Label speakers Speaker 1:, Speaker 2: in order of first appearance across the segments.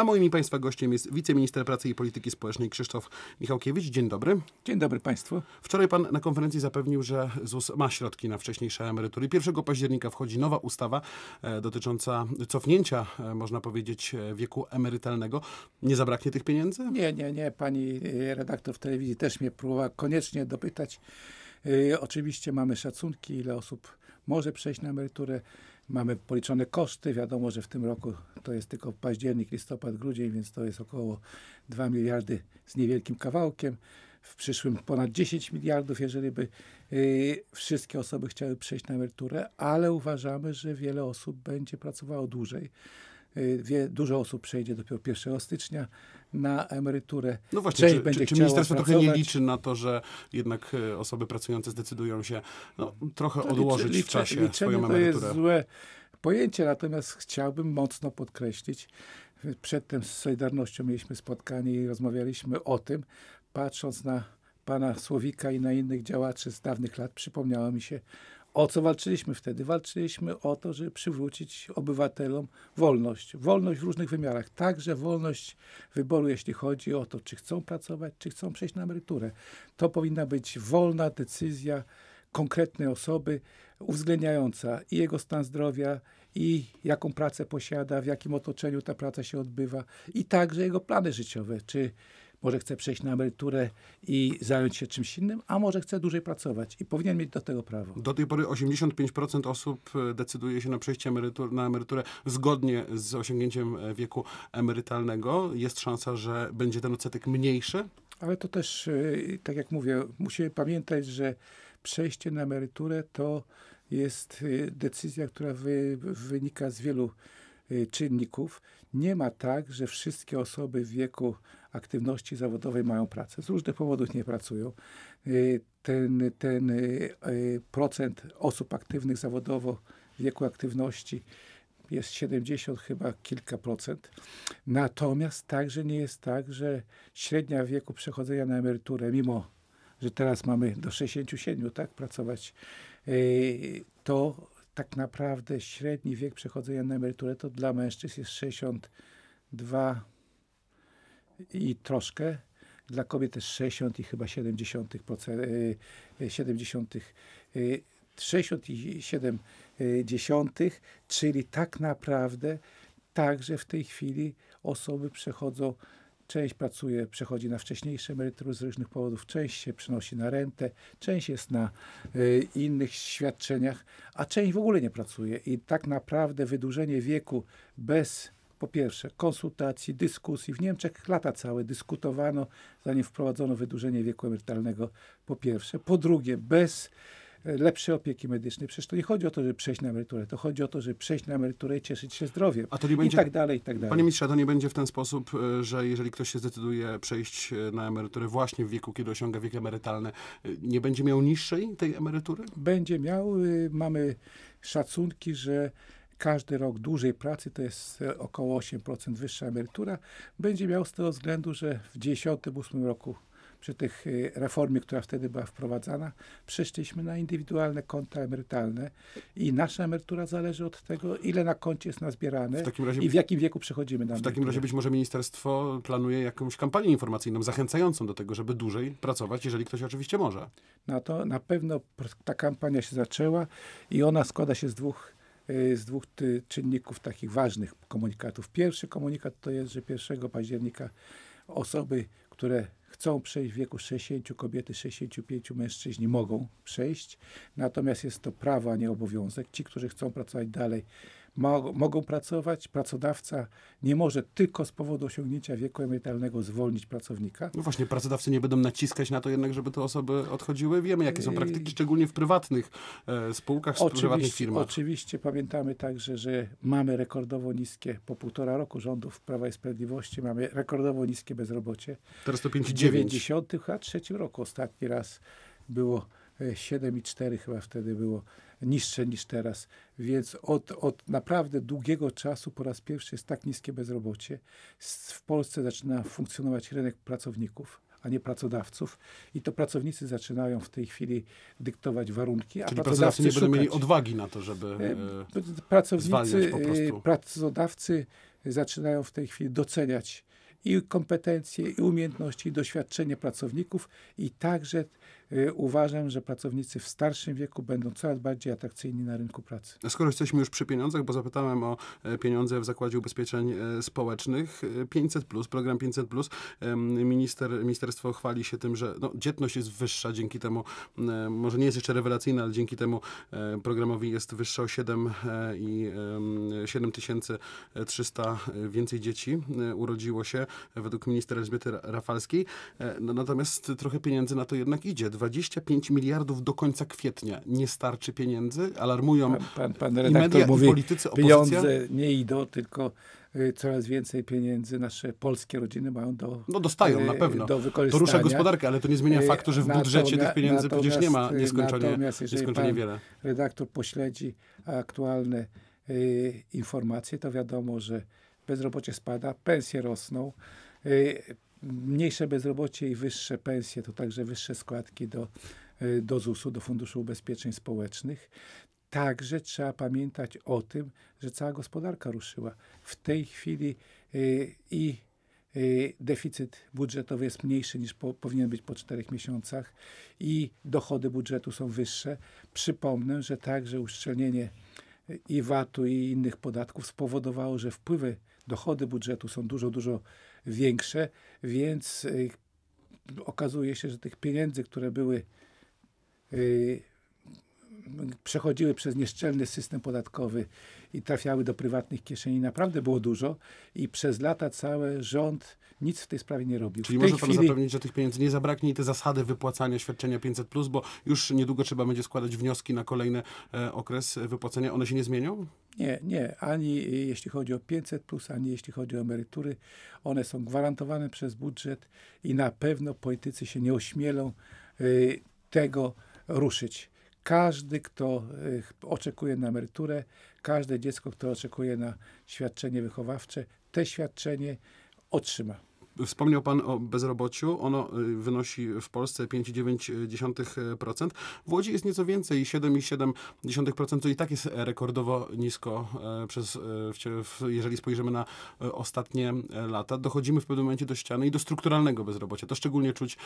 Speaker 1: A moim Państwa gościem jest wiceminister pracy i polityki społecznej Krzysztof Michałkiewicz. Dzień dobry. Dzień dobry Państwu. Wczoraj Pan na konferencji zapewnił, że ZUS ma środki na wcześniejsze emerytury. 1 października wchodzi nowa ustawa e, dotycząca cofnięcia, e, można powiedzieć, e, wieku emerytalnego. Nie zabraknie
Speaker 2: tych pieniędzy? Nie, nie, nie. Pani redaktor w telewizji też mnie próbowała koniecznie dopytać. Oczywiście mamy szacunki, ile osób może przejść na emeryturę. Mamy policzone koszty. Wiadomo, że w tym roku to jest tylko październik, listopad, grudzień, więc to jest około 2 miliardy z niewielkim kawałkiem. W przyszłym ponad 10 miliardów, jeżeli by y, wszystkie osoby chciały przejść na emeryturę, ale uważamy, że wiele osób będzie pracowało dłużej. Y, wie, dużo osób przejdzie dopiero 1 stycznia, na emeryturę. No właśnie, Część czy, czy, czy ministerstwo trochę nie
Speaker 1: liczy na to, że jednak e, osoby pracujące zdecydują się no, trochę odłożyć liczy, w czasie swoją emeryturę? To jest
Speaker 2: złe pojęcie, natomiast chciałbym mocno podkreślić, przedtem z Solidarnością mieliśmy spotkanie i rozmawialiśmy o tym, patrząc na pana Słowika i na innych działaczy z dawnych lat, przypomniało mi się o co walczyliśmy wtedy? Walczyliśmy o to, żeby przywrócić obywatelom wolność. Wolność w różnych wymiarach. Także wolność wyboru, jeśli chodzi o to, czy chcą pracować, czy chcą przejść na emeryturę. To powinna być wolna decyzja konkretnej osoby, uwzględniająca i jego stan zdrowia, i jaką pracę posiada, w jakim otoczeniu ta praca się odbywa, i także jego plany życiowe. Czy może chce przejść na emeryturę i zająć się czymś innym, a może chce dłużej pracować i powinien mieć do tego prawo.
Speaker 1: Do tej pory 85% osób e, decyduje się na przejście emerytur, na emeryturę zgodnie z osiągnięciem e, wieku emerytalnego. Jest szansa,
Speaker 2: że będzie ten odsetek mniejszy? Ale to też, e, tak jak mówię, musimy pamiętać, że przejście na emeryturę to jest decyzja, która wy, wynika z wielu czynników nie ma tak, że wszystkie osoby w wieku aktywności zawodowej mają pracę. Z różnych powodów nie pracują. Y, ten, ten y, y, procent osób aktywnych zawodowo w wieku aktywności jest 70 chyba kilka procent. Natomiast także nie jest tak, że średnia wieku przechodzenia na emeryturę, mimo że teraz mamy do 67, tak, pracować, to tak naprawdę średni wiek przechodzenia na emeryturę to dla mężczyzn jest 62 i troszkę, dla kobiet jest 60 i chyba 70, 70 6,7, czyli tak naprawdę także w tej chwili osoby przechodzą Część pracuje, przechodzi na wcześniejsze emerytury z różnych powodów, część się przenosi na rentę, część jest na y, innych świadczeniach, a część w ogóle nie pracuje. I tak naprawdę wydłużenie wieku bez po pierwsze konsultacji, dyskusji. W Niemczech lata całe dyskutowano, zanim wprowadzono wydłużenie wieku emerytalnego, po pierwsze. Po drugie, bez lepszej opieki medycznej. Przecież to nie chodzi o to, żeby przejść na emeryturę. To chodzi o to, żeby przejść na emeryturę i cieszyć się zdrowiem. A to nie będzie... I tak dalej, i tak dalej. Panie
Speaker 1: ministrze, to nie będzie w ten sposób, e, że jeżeli ktoś się zdecyduje przejść e, na emeryturę właśnie w wieku, kiedy osiąga wiek emerytalny, e, nie będzie miał
Speaker 2: niższej tej emerytury? Będzie miał. Y, mamy szacunki, że każdy rok dłużej pracy, to jest około 8% wyższa emerytura, będzie miał z tego względu, że w 10 roku przy tych y, reformie, która wtedy była wprowadzana, przeszliśmy na indywidualne konta emerytalne i nasza emerytura zależy od tego, ile na koncie jest nazbierane w razie, i w jakim
Speaker 1: wieku przechodzimy na emeryturę. W takim razie być może ministerstwo planuje jakąś kampanię informacyjną zachęcającą do tego, żeby dłużej pracować, jeżeli ktoś oczywiście może.
Speaker 2: Na to na pewno ta kampania się zaczęła i ona składa się z dwóch y, z dwóch ty, czynników takich ważnych komunikatów. Pierwszy komunikat to jest, że 1 października osoby, które chcą przejść w wieku 60, kobiety 65, mężczyźni mogą przejść, natomiast jest to prawo, a nie obowiązek. Ci, którzy chcą pracować dalej, mogą pracować. Pracodawca nie może tylko z powodu osiągnięcia wieku emerytalnego zwolnić pracownika. No właśnie, pracodawcy
Speaker 1: nie będą naciskać na to jednak, żeby te osoby odchodziły. Wiemy, jakie są praktyki, yy, szczególnie
Speaker 2: w prywatnych e, spółkach, w prywatnych firmach. Oczywiście pamiętamy także, że mamy rekordowo niskie, po półtora roku rządów Prawa i Sprawiedliwości, mamy rekordowo niskie bezrobocie. Teraz to 59. W 90, a trzecim roku ostatni raz było 7,4 e, chyba wtedy było niższe niż teraz. Więc od, od naprawdę długiego czasu po raz pierwszy jest tak niskie bezrobocie. W Polsce zaczyna funkcjonować rynek pracowników a nie pracodawców. I to pracownicy zaczynają w tej chwili dyktować warunki. A Czyli pracodawcy, pracodawcy nie będą mieli odwagi na to, żeby e, e, pracownicy, po e, Pracodawcy zaczynają w tej chwili doceniać i kompetencje, i umiejętności, i doświadczenie pracowników, i także Y, uważam, że pracownicy w starszym wieku będą coraz bardziej atrakcyjni na rynku pracy.
Speaker 1: Skoro jesteśmy już przy pieniądzach, bo zapytałem o e, pieniądze w Zakładzie Ubezpieczeń e, Społecznych, 500, e, plus, program 500, plus. Minister, ministerstwo chwali się tym, że no, dzietność jest wyższa dzięki temu, może nie jest jeszcze rewelacyjna, ale dzięki temu programowi jest wyższa o 7 i 7300 więcej dzieci urodziło się według minister Elżbiety Rafalskiej. No, natomiast trochę pieniędzy na to jednak idzie. 25 miliardów
Speaker 2: do końca kwietnia. Nie starczy pieniędzy? Alarmują pan, pan, pan i media, mówi, i politycy, opozycja. pieniądze nie idą, tylko y, coraz więcej pieniędzy nasze polskie rodziny mają do No dostają y, na pewno. Do wykorzystania. To rusza gospodarkę, ale to nie zmienia y, faktu, że w budżecie tych pieniędzy przecież nie ma nieskończenie, nieskończenie wiele. redaktor pośledzi aktualne y, informacje, to wiadomo, że bezrobocie spada, pensje rosną mniejsze bezrobocie i wyższe pensje, to także wyższe składki do, e, do ZUS-u, do Funduszu Ubezpieczeń Społecznych. Także trzeba pamiętać o tym, że cała gospodarka ruszyła. W tej chwili e, i e, deficyt budżetowy jest mniejszy niż po, powinien być po czterech miesiącach i dochody budżetu są wyższe. Przypomnę, że także uszczelnienie i VAT-u i innych podatków spowodowało, że wpływy dochody budżetu są dużo, dużo większe, więc y, okazuje się, że tych pieniędzy, które były y, przechodziły przez nieszczelny system podatkowy i trafiały do prywatnych kieszeni, naprawdę było dużo i przez lata cały rząd nic w tej sprawie nie robił. Czyli może chwili... pan
Speaker 1: zapewnić, że tych pieniędzy nie zabraknie i te zasady wypłacania świadczenia 500+, bo już niedługo trzeba będzie składać wnioski na kolejny e, okres wypłacenia. One się nie zmienią?
Speaker 2: Nie, nie. Ani y, jeśli chodzi o 500, plus, ani jeśli chodzi o emerytury. One są gwarantowane przez budżet i na pewno politycy się nie ośmielą y, tego ruszyć. Każdy, kto y, oczekuje na emeryturę, każde dziecko, które oczekuje na świadczenie wychowawcze, te świadczenie otrzyma.
Speaker 1: Wspomniał Pan o bezrobociu. Ono y, wynosi w Polsce 5,9%. W Łodzi jest nieco więcej, 7,7%, co i tak jest rekordowo nisko, e, przez, e, jeżeli spojrzymy na e, ostatnie lata. Dochodzimy w pewnym momencie do ściany i do strukturalnego bezrobocia. To szczególnie czuć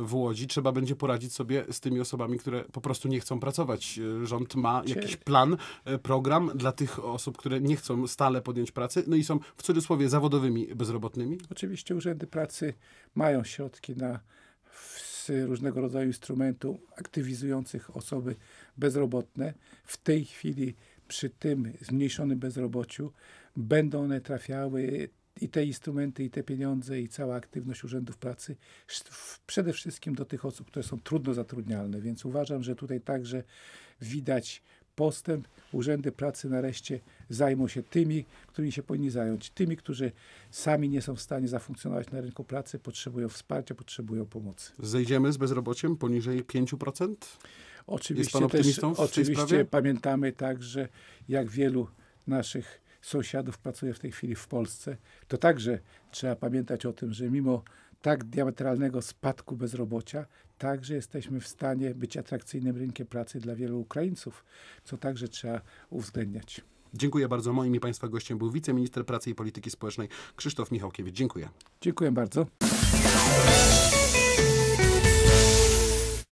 Speaker 1: w Łodzi. Trzeba będzie poradzić sobie z tymi osobami, które po prostu nie chcą pracować. Rząd ma jakiś plan, program dla tych osób, które nie chcą stale podjąć pracy, no i są w cudzysłowie zawodowymi bezrobotnymi?
Speaker 2: Oczywiście, urzędy pracy mają środki na z różnego rodzaju instrumentów aktywizujących osoby bezrobotne. W tej chwili przy tym zmniejszonym bezrobociu będą one trafiały i te instrumenty, i te pieniądze, i cała aktywność urzędów pracy przede wszystkim do tych osób, które są trudno zatrudnialne. Więc uważam, że tutaj także widać postęp. Urzędy pracy nareszcie zajmą się tymi, którymi się powinni zająć. Tymi, którzy sami nie są w stanie zafunkcjonować na rynku pracy, potrzebują wsparcia, potrzebują pomocy.
Speaker 1: Zejdziemy z bezrobociem poniżej 5%?
Speaker 2: Oczywiście, też, oczywiście pamiętamy także, jak wielu naszych sąsiadów pracuje w tej chwili w Polsce. To także trzeba pamiętać o tym, że mimo tak diametralnego spadku bezrobocia, także jesteśmy w stanie być atrakcyjnym rynkiem pracy dla wielu Ukraińców, co także trzeba uwzględniać.
Speaker 1: Dziękuję bardzo. Moim i Państwa gościem był wiceminister pracy i polityki społecznej Krzysztof Michałkiewicz. Dziękuję.
Speaker 2: Dziękuję bardzo.